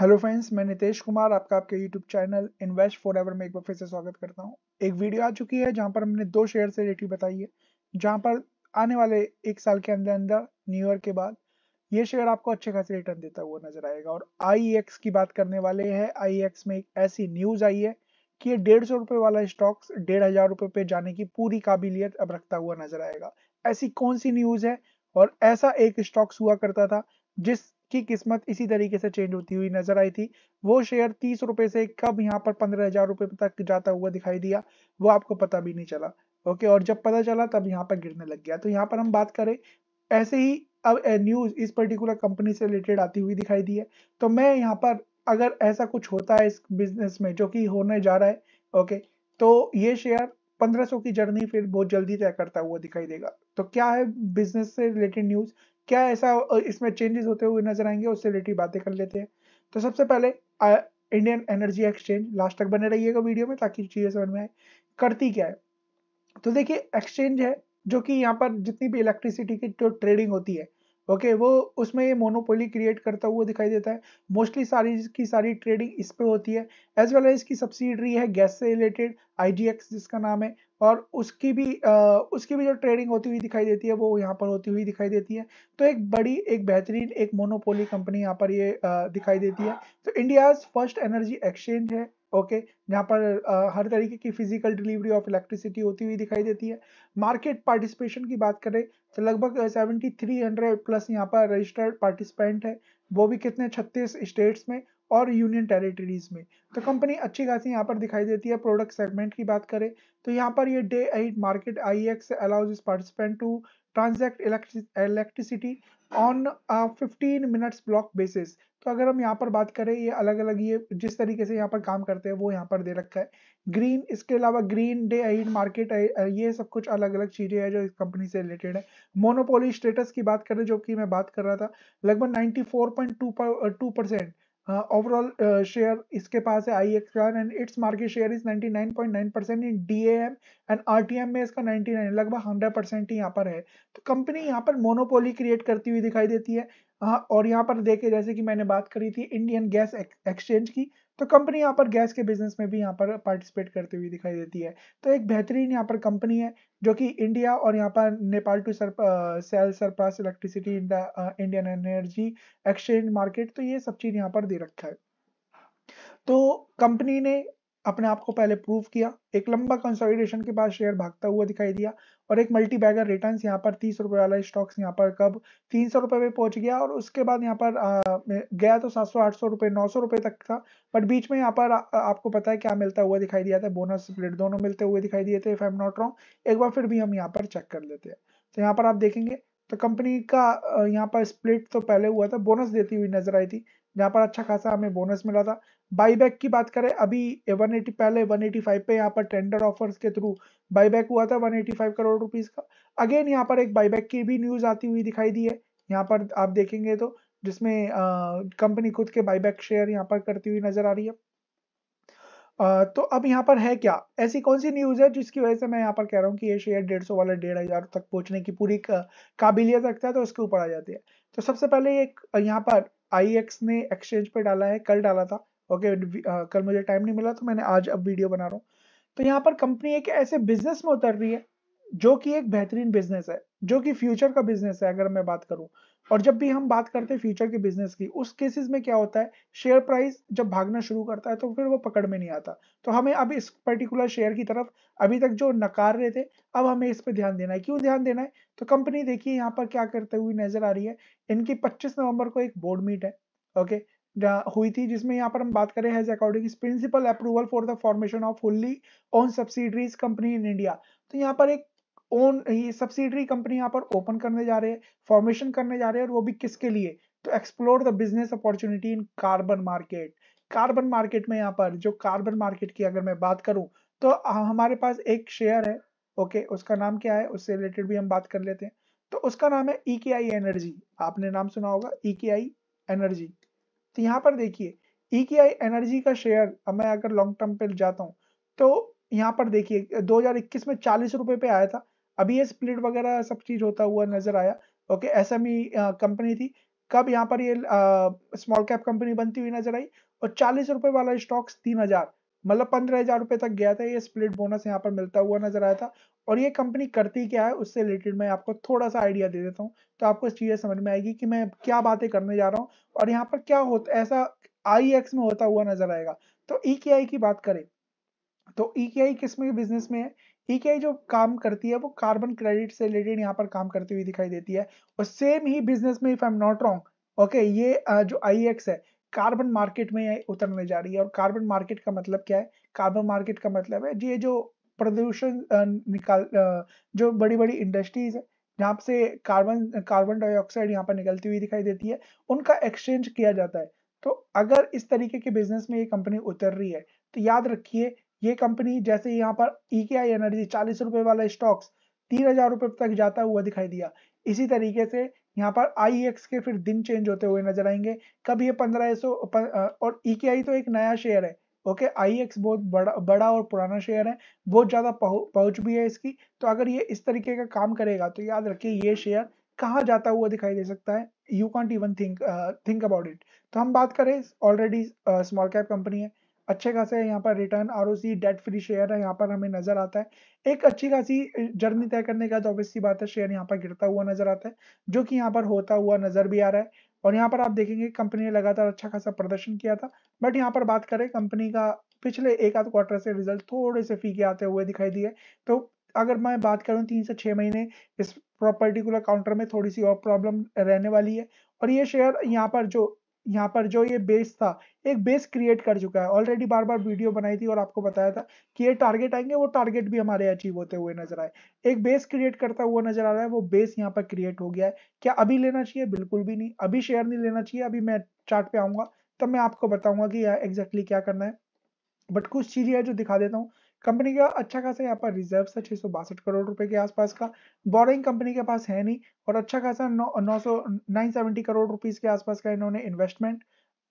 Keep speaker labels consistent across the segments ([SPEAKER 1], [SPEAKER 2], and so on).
[SPEAKER 1] hello friends मैं नितेश कुमार आपका आपके YouTube channel invest for ever में एक बार फिर से स्वागत करता हूं एक वीडियो आ चुकी है जहां पर हमने दो शेयर से रेटिंग बताई है जहां पर आने वाले एक साल के अंदर अंदर न्यू ईयर के बाद ये शेयर आपको अच्छे खासे रिटर्न देता हुआ नजर आएगा और आई e की बात करने वाले है आई e में एक ऐसी न्यूज आई है कि ये डेढ़ सौ रुपये वाला स्टॉक्स डेढ़ हजार रुपये पे जाने की पूरी काबिलियत अब रखता हुआ नजर आएगा ऐसी कौन सी न्यूज है और ऐसा एक स्टॉक्स हुआ करता था जिस की किस्मत इसी तरीके से चेंज होती हुई नजर आई थी वो शेयर तीस रुपए से कब यहाँ पर पंद्रह हजार रुपए तक जाता हुआ दिखाई दिया वो आपको पता भी नहीं चला ओके और जब पता चला तब यहाँ पर गिरने लग गया तो यहाँ पर हम बात करें ऐसे ही अब न्यूज इस पर्टिकुलर कंपनी से रिलेटेड आती हुई दिखाई दी है तो मैं यहाँ पर अगर ऐसा कुछ होता है इस बिजनेस में जो कि होने जा रहा है ओके तो ये शेयर 1500 की जर्नी फिर बहुत जल्दी तय करता हुआ दिखाई देगा तो क्या है बिजनेस से रिलेटेड न्यूज क्या ऐसा इसमें चेंजेस होते हुए नजर आएंगे उससे रिलेटेड बातें कर लेते हैं तो सबसे पहले इंडियन एनर्जी एक्सचेंज लास्ट तक बने रहिएगा वीडियो में ताकि चीज़ें समझ में आए करती क्या है तो देखिए एक्सचेंज है जो कि यहाँ पर जितनी भी इलेक्ट्रिसिटी की जो ट्रेडिंग होती है ओके okay, वो उसमें ये मोनोपोली क्रिएट करता हुआ दिखाई देता है मोस्टली सारी की सारी ट्रेडिंग इस पे होती है एज वेल एज इसकी सब्सिडरी है गैस से रिलेटेड आईजीएक्स जिसका नाम है और उसकी भी आ, उसकी भी जो ट्रेडिंग होती हुई दिखाई देती है वो यहाँ पर होती हुई दिखाई देती है तो एक बड़ी एक बेहतरीन एक मोनोपोली कंपनी यहाँ पर ये आ, दिखाई देती है तो इंडियाज फर्स्ट एनर्जी एक्सचेंज है ओके यहाँ पर आ, हर तरीके की फिजिकल डिलीवरी ऑफ इलेक्ट्रिसिटी होती हुई दिखाई देती है मार्केट पार्टिसिपेशन की बात करें तो लगभग सेवेंटी थ्री हंड्रेड प्लस यहाँ पर रजिस्टर्ड पार्टिसिपेंट है वो भी कितने छत्तीस स्टेट्स में और यूनियन टेरिटरीज में तो कंपनी अच्छी खासी यहाँ पर दिखाई देती है प्रोडक्ट सेगमेंट की बात करें तो यहाँ पर ये day ahead market IEX allows participant to transact electricity on fifteen minutes block basis तो अगर हम यहाँ पर बात करें ये अलग अलग ये जिस तरीके से यहाँ पर काम करते हैं वो यहाँ पर दे रखा है ग्रीन इसके अलावा ग्रीन डे एड मार्केट ये सब कुछ अलग अलग चीज़ें हैं जो इस कंपनी से रिलेटेड है मोनोपोली स्टेटस की बात करें जो कि मैं बात कर रहा था लगभग ninety four point two percent overall हाँ, शेयर इसके पास है I and it's market share is 99.9 percent in D and R में इसका 99 लगभग 100 परसेंट ही यहाँ पर है तो कंपनी यहाँ पर मोनोपोली क्रिएट करती हुई दिखाई देती है हाँ, और यहाँ पर देखे जैसे कि मैंने बात करी थी इंडियन गैस एक्सचेंज की तो कंपनी यहाँ पर गैस के बिजनेस में भी यहाँ पर पार्टिसिपेट करते हुए दिखाई देती है तो एक बेहतरीन यहाँ पर कंपनी है जो कि इंडिया और यहाँ पर Nepal to sir sell surplus electricity in the Indian energy exchange market तो ये सब चीज़ यहाँ पर दे रखा है तो कंपनी ने अपने आप को पहले प्रूव किया एक लंबा कंसोलिडेशन के बाद शेयर भागता हुआ दिखाई दिया और एक मल्टी बैगर रिटर्न यहाँ पर तीस रुपए वाला स्टॉक्स यहाँ पर कब तीन सौ रुपये में पहुँच गया और उसके बाद यहाँ पर गया तो सात सौ आठ सौ रुपये नौ सौ रुपए तक था बट बीच में यहाँ पर आपको पता है क्या मिलता हुआ दिखाई दिया था बोनस स्प्लिट दोनों मिलते हुए दिखाई दिए थे if I am not wrong एक बार फिर भी हम यहाँ पर चेक कर लेते हैं तो यहाँ पर आप देखेंगे तो कंपनी का यहाँ पर स्प्लिट तो पहले हुआ था बोनस देती हुई नजर आई थी जहाँ पर अच्छा खासा हमें बोनस मिला था बाईबैक की बात करें अभी 180 पहले 185 पे यहाँ पर टेंडर ऑफर्स के थ्रू बाईबैक हुआ था 185 करोड़ रुपीस का अगेन यहाँ पर एक बाईबैक की भी न्यूज आती हुई दिखाई दी है यहाँ पर आप देखेंगे तो जिसमें कंपनी खुद के बाईबैक शेयर यहाँ पर करती हुई नजर आ रही है आ, तो अब यहाँ पर है क्या ऐसी कौन सी न्यूज है जिसकी वजह से मैं यहाँ पर कह रहा हूँ कि ये शेयर डेढ़ सौ वाला डेढ़ हजार तक पहुंचने की पूरी काबिलियत रखता है तो उसके ऊपर आ जाती है तो सबसे पहले एक यहाँ पर आई ने एक्सचेंज पे डाला है कल डाला था ओके कल मुझे टाइम नहीं मिला तो मैंने आज अब वीडियो बना रहा हूँ तो यहाँ पर कंपनी एक ऐसे बिजनेस में उतर रही है जो कि एक बेहतरीन बिजनेस है जो कि फ्यूचर का बिजनेस है अगर मैं बात करूं और जब भी हम बात करते हैं फ्यूचर के बिजनेस की उस केसेस में क्या होता है शेयर प्राइस जब भागना शुरू करता है तो फिर वो पकड़ में नहीं आता तो हमें अब इस पर्टिकुलर शेयर की तरफ अभी तक जो नकार रहे थे अब हमें इस पर ध्यान देना है क्यों ध्यान देना है तो कंपनी देखिए यहाँ पर क्या करते हुए नजर आ रही है इनकी पच्चीस नवंबर को एक बोर्ड मीट है ओके हुई थी जिसमें यहाँ पर हम बात करें has according principle approval for the formation of fully owned subsidiaries company in India तो यहाँ पर एक ओन ये सब्सिडरी कंपनी यहाँ पर ओपन करने जा रहे हैं फॉर्मेशन करने जा रहे हैं और वो भी किसके लिए तो explore the business opportunity in carbon market carbon market में यहाँ पर जो कार्बन मार्केट की अगर मैं बात करूँ तो हमारे पास एक शेयर है ओके उसका नाम क्या है उससे रिलेटेड भी हम बात कर लेते हैं तो उसका नाम है ई के आई एनर्जी आपने नाम सुना होगा ई के आई एनर्जी तो यहाँ पर देखिए ई e एनर्जी का शेयर अब मैं अगर लॉन्ग टर्म पे जाता हूँ तो यहाँ पर देखिए 2021 में चालीस रुपये पे आया था अभी ये स्प्लिट वगैरह सब चीज होता हुआ नजर आया ओके एस कंपनी थी कब यहाँ पर ये स्मॉल कैप कंपनी बनती हुई नजर आई और चालीस रुपए वाला स्टॉक्स तीन हजार मतलब पंद्रह हज़ार रुपए तक गया था ये स्प्लिट बोनस यहाँ पर मिलता हुआ नजर आया था और ये कंपनी करती क्या है उससे रिलेटेड मैं आपको थोड़ा सा आइडिया दे देता हूँ तो आपको चीज़ समझ में आएगी कि मैं क्या बातें करने जा रहा हूँ और यहाँ पर क्या होता ऐसा आई एक्स e में होता हुआ नजर आएगा तो ई के आई की बात करें तो ई के आई किसमें बिजनेस में है ई के आई जो काम करती है वो कार्बन क्रेडिट से रिलेटेड यहाँ पर काम करती हुई दिखाई देती है और सेम ही बिजनेस में if I am not wrong okay ये जो आई एक्स e है कार्बन मार्केट में उतरने जा रही है और कार्बन मार्केट का मतलब क्या है कार्बन मार्केट का मतलब है ये जो प्रदूषण निकाल जो बड़ी बड़ी इंडस्ट्रीज है जहाँ से कार्बन कार्बन डाइऑक्साइड यहाँ पर निकलती हुई दिखाई देती है उनका एक्सचेंज किया जाता है तो अगर इस तरीके के बिजनेस में ये कंपनी उतर रही है तो याद रखिए ये कंपनी जैसे यहाँ पर ई के आई एनर्जी चालीस रुपए वाला स्टॉक्स तीन हजार रुपए तक जाता हुआ दिखाई दिया इसी तरीके से यहाँ पर आई एक्स e के फिर दिन चेंज होते हुए नजर आएंगे कब ये पंद्रह सौ और ई के आई तो एक नया शेयर है ओके आई एक्स बहुत बड़ा बड़ा और पुराना शेयर है बहुत ज़्यादा पहुंच भी है इसकी तो अगर ये इस तरीके का काम करेगा तो याद रखिए ये शेयर कहाँ जाता हुआ दिखाई दे सकता है you can't even think think about it तो हम बात करें ऑलरेडी स्मॉल कैप कंपनी है अच्छे खासे यहाँ पर return are debt free share है यहाँ पर हमें नजर आता है एक अच्छी खासी जर्नी तय करने का तो ऑब्वियसली बात है शेयर यहाँ पर गिरता हुआ नजर आता है जो कि यहाँ पर होता हुआ नजर भी आ रहा है और यहाँ पर आप देखेंगे कंपनी ने लगातार अच्छा खासा प्रदर्शन किया था बट यहाँ पर बात करें कंपनी का पिछले एक आध क्वार्टर से रिजल्ट थोड़े से फीके आते हुए दिखाई दिए तो अगर मैं बात करूँ तीन से छह महीने इस पर्टिकुलर काउंटर में थोड़ी सी और प्रॉब्लम रहने वाली है और ये शेयर यहाँ पर जो यहाँ पर जो ये बेस था एक बेस क्रिएट कर चुका है ऑलरेडी बार बार वीडियो बनाई थी और आपको बताया था कि ये टारगेट आएंगे वो टारगेट भी हमारे अचीव होते हुए नजर आए एक बेस क्रिएट करता हुआ नजर आ रहा है वो बेस यहाँ पर क्रिएट हो गया है क्या अभी लेना चाहिए बिल्कुल भी नहीं अभी शेयर नहीं लेना चाहिए अभी मैं चार्ट पे आऊंगा तब मैं आपको बताऊंगा कि एग्जैक्टली क्या करना है बट कुछ चीजें है जो दिखा देता हूँ कंपनी का अच्छा खासा यहाँ पर रिजर्व है छह करोड़ रुपए के आसपास का बोरिंग कंपनी के पास है नहीं और अच्छा खासा नौ नौ सौ नाइन करोड़ रुपीज के आसपास का इन्होंने इन्वेस्टमेंट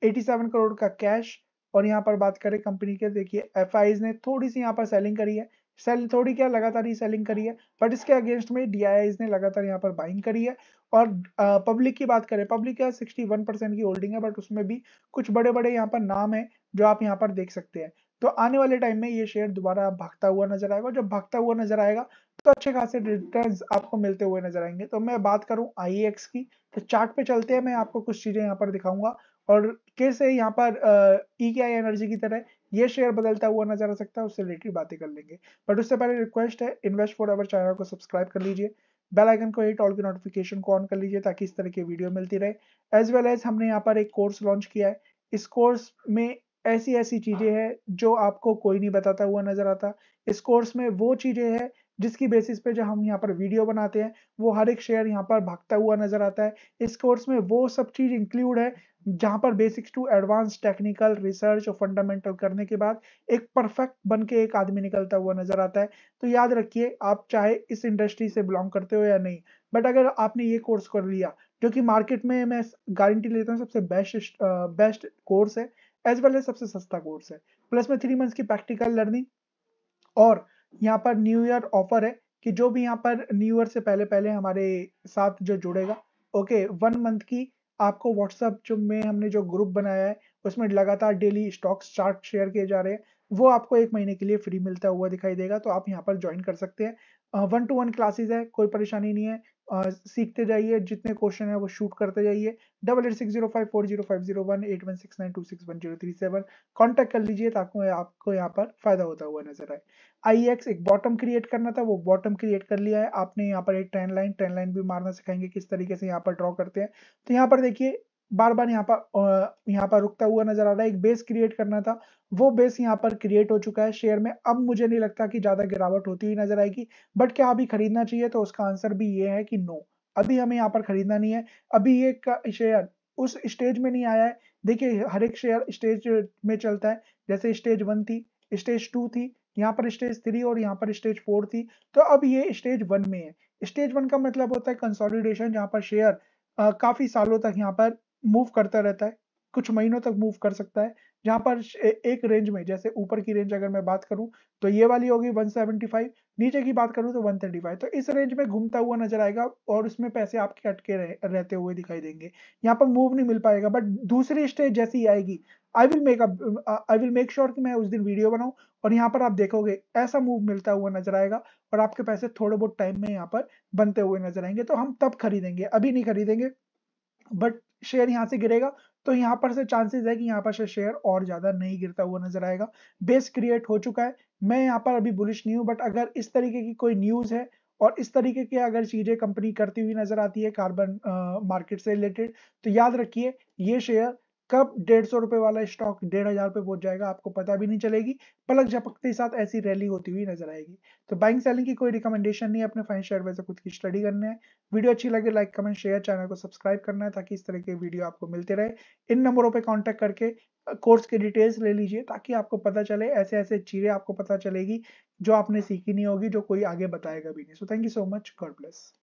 [SPEAKER 1] 87 करोड़ का कैश और यहाँ पर बात करें कंपनी के देखिए एफ ने थोड़ी सी यहाँ पर सेलिंग करी है सेल थोड़ी क्या लगातार ही सेलिंग करी है बट इसके अगेंस्ट में डी ने लगातार यहाँ पर बाइंग करी है और पब्लिक की बात करें पब्लिक क्या वन परसेंट की होल्डिंग है बट उसमें भी कुछ बड़े बड़े यहाँ पर नाम है जो आप यहाँ पर देख सकते हैं तो आने वाले टाइम में ये शेयर दोबारा भागता हुआ नजर आएगा जब भागता हुआ नजर आएगा तो अच्छे खासे रिटर्न आपको मिलते हुए नजर आएंगे तो मैं बात करूं आई की तो चार्ट पे चलते हैं मैं आपको कुछ चीजें यहाँ पर दिखाऊंगा और कैसे यहाँ पर ई के आई एनर्जी की तरह ये शेयर बदलता हुआ नजर आ सकता है उससे रिलेटेड बातें कर लेंगे बट उससे पहले रिक्वेस्ट है इन्वेस्ट फॉर अवर चैनल को सब्सक्राइब कर लीजिए बेल आइकन को हिट ऑल की नोटिफिकेशन को ऑन कर लीजिए ताकि इस तरह की वीडियो मिलती रहे एज वेल एज हमने यहाँ पर एक कोर्स लॉन्च किया है इस कोर्स में ऐसी ऐसी चीज़ें हैं जो आपको कोई नहीं बताता हुआ नज़र आता इस कोर्स में वो चीज़ें हैं जिसकी बेसिस पे जो हम यहाँ पर वीडियो बनाते हैं वो हर एक शेयर यहाँ पर भागता हुआ नज़र आता है इस कोर्स में वो सब चीज़ इंक्लूड है जहाँ पर basics to advance technical research और फंडामेंटल करने के बाद एक परफेक्ट बन के एक आदमी निकलता हुआ नजर आता है तो याद रखिए आप चाहे इस इंडस्ट्री से बिलोंग करते हो या नहीं बट अगर आपने ये कोर्स कर लिया जो कि मार्केट में मैं गारंटी लेता हूँ सबसे बेस्ट बेस्ट कोर्स है एज वेल एज सबसे सस्ता कोर्स है प्लस में थ्री मंथ्स की प्रैक्टिकल लर्निंग और यहाँ पर न्यू ईयर ऑफर है कि जो भी यहाँ पर न्यू ईयर से पहले पहले हमारे साथ जो जुड़ेगा ओके वन मंथ की आपको व्हाट्सएप जो में हमने जो ग्रुप बनाया है उसमें लगातार डेली स्टॉक्स चार्ट शेयर किए जा रहे हैं वो आपको एक महीने के लिए फ्री मिलता हुआ दिखाई देगा तो आप यहाँ पर ज्वाइन कर सकते हैं वन टू वन क्लासेस है कोई परेशानी नहीं है सीखते जाइए जितने क्वेश्चन है वो शूट करते जाइए double eight six zero five four zero five zero one eight one six nine two six one zero three seven contact कर लीजिए ताकि आपको यहाँ पर फायदा होता हुआ नजर आए आई एक्स e एक बॉटम क्रिएट करना था वो बॉटम क्रिएट कर लिया है आपने यहाँ पर एक ट्रेन लाइन ट्रेन लाइन भी मारना सिखाएंगे किस तरीके से यहाँ पर ड्रॉ करते हैं तो यहाँ पर देखिए बार बार यहाँ पर यहाँ पर रुकता हुआ नजर आ रहा है एक बेस क्रिएट करना था वो बेस यहाँ पर क्रिएट हो चुका है शेयर में अब मुझे नहीं लगता कि ज्यादा गिरावट होती हुई नजर आएगी बट क्या अभी खरीदना चाहिए तो उसका आंसर भी ये है कि नो अभी हमें यहाँ पर खरीदना नहीं है अभी ये शेयर उस स्टेज में नहीं आया है देखिए हर एक शेयर स्टेज में चलता है जैसे स्टेज वन थी स्टेज टू थी यहाँ पर स्टेज थ्री और यहाँ पर स्टेज फोर थी तो अब ये स्टेज वन में है स्टेज वन का मतलब होता है कंसोलिडेशन जहाँ पर शेयर काफी सालों तक यहाँ पर मूव करता रहता है कुछ महीनों तक मूव कर सकता है जहां पर एक रेंज में जैसे ऊपर की रेंज अगर मैं बात करूं तो ये वाली होगी 175 नीचे की बात करूं तो 135 तो इस रेंज में घूमता हुआ नजर आएगा और उसमें पैसे आपके अटके रह, रहते हुए दिखाई देंगे यहाँ पर मूव नहीं मिल पाएगा बट दूसरी स्टेज जैसी आएगी I will make I will make sure कि मैं उस दिन वीडियो बनाऊं और यहाँ पर आप देखोगे ऐसा मूव मिलता हुआ नजर आएगा और आपके पैसे थोड़े बहुत टाइम में यहाँ पर बनते हुए नजर आएंगे तो हम तब खरीदेंगे अभी नहीं खरीदेंगे बट शेयर यहाँ से गिरेगा तो यहाँ पर से चांसेस है कि यहाँ पर से शेयर और ज्यादा नहीं गिरता हुआ नजर आएगा बेस क्रिएट हो चुका है मैं यहाँ पर अभी बुलिश नहीं हूँ बट अगर इस तरीके की कोई न्यूज है और इस तरीके के अगर चीजें कंपनी करती हुई नजर आती है कार्बन मार्केट से रिलेटेड तो याद रखिए ये शेयर कब डेढ़ सौ रुपए वाला स्टॉक डेढ़ हजार रुपए पहुंच जाएगा आपको पता भी नहीं चलेगी पलक झपकते ही साथ ऐसी रैली होती हुई नजर आएगी तो बैंक सेलिंग की कोई रिकमेंडेशन नहीं अपने फाइन शेयर वैसे खुद की स्टडी करने है वीडियो अच्छी लगे लाइक कमेंट शेयर चैनल को सब्सक्राइब करना है ताकि इस तरह के वीडियो आपको मिलते रहे इन नंबरों पर कॉन्टेक्ट करके कोर्स के डिटेल्स ले लीजिए ताकि आपको पता चले ऐसे ऐसे चीजें आपको पता चलेगी जो आपने सीखी नहीं होगी जो कोई आगे बताएगा भी नहीं so thank you so much God bless